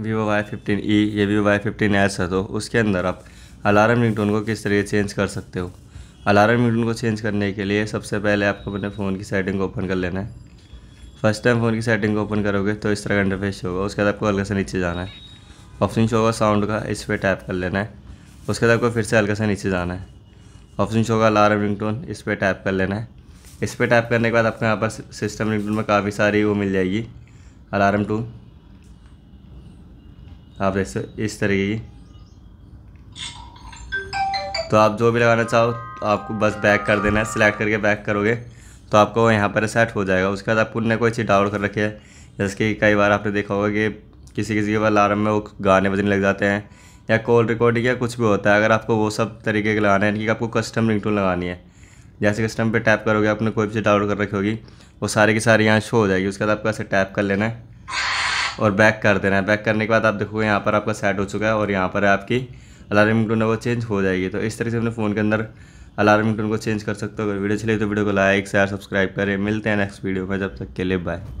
Vivo Y fifteen E या Vivo Y fifteen S है तो उसके अंदर आप अलार्म रिंगटोन को किस तरीके चेंज कर सकते हो अलार्म रिंगटोन को चेंज करने के लिए सबसे पहले आपको अपने फ़ोन की सेटिंग को ओपन कर लेना है फर्स्ट टाइम फ़ोन की सेटिंग को ओपन करोगे तो इस तरह का इंटरफेस होगा उसके बाद आपको हल्का से नीचे जाना है ऑप्शन शो होगा साउंड का इस पर टैप कर लेना है उसके बाद आपको फिर से हल्का सा नीचे जाना है ऑप्शन शो होगा अलार्म रिंग इस पर टैप कर लेना है इस पर टैप करने के बाद आपको यहाँ पर सिस्टम रिंग में काफ़ी सारी वो मिल जाएगी अलार्म टून आप देख सकते इस तरीके की तो आप जो भी लगाना चाहो तो आपको बस बैक कर देना है सिलेक्ट करके बैक करोगे तो आपको यहाँ पर सेट हो जाएगा उसके बाद आप ने कोई चीज़ डाउनलोड कर रखी है जैसे कि कई बार आपने देखा होगा कि किसी किसी के अलार्म में वो गाने बजने लग जाते हैं या कॉल रिकॉर्डिंग या कुछ भी होता है अगर आपको वो सब तरीके के लगाना है यानी कि आपको कस्टम रिंगटोन लगानी है जैसे कस्टम पर टैप करोगे आपने कोई भी चीज़ डाउनलोड कर रखी होगी वो सारी की सारी यहाँ शो हो जाएगी उसके बाद आपको ऐसे टैप कर लेना है और बैक कर देना है बैक करने के बाद आप देखोगे यहाँ पर आपका सेट हो चुका है और यहाँ पर आपकी अलार्म टोन है वो चेंज हो जाएगी तो इस तरह से अपने फ़ोन के अंदर अलार्म टोन को चेंज कर सकते हो अगर वीडियो चले तो वीडियो को लाइक शेयर सब्सक्राइब करें मिलते हैं नेक्स्ट वीडियो में जब तक के लिए बाय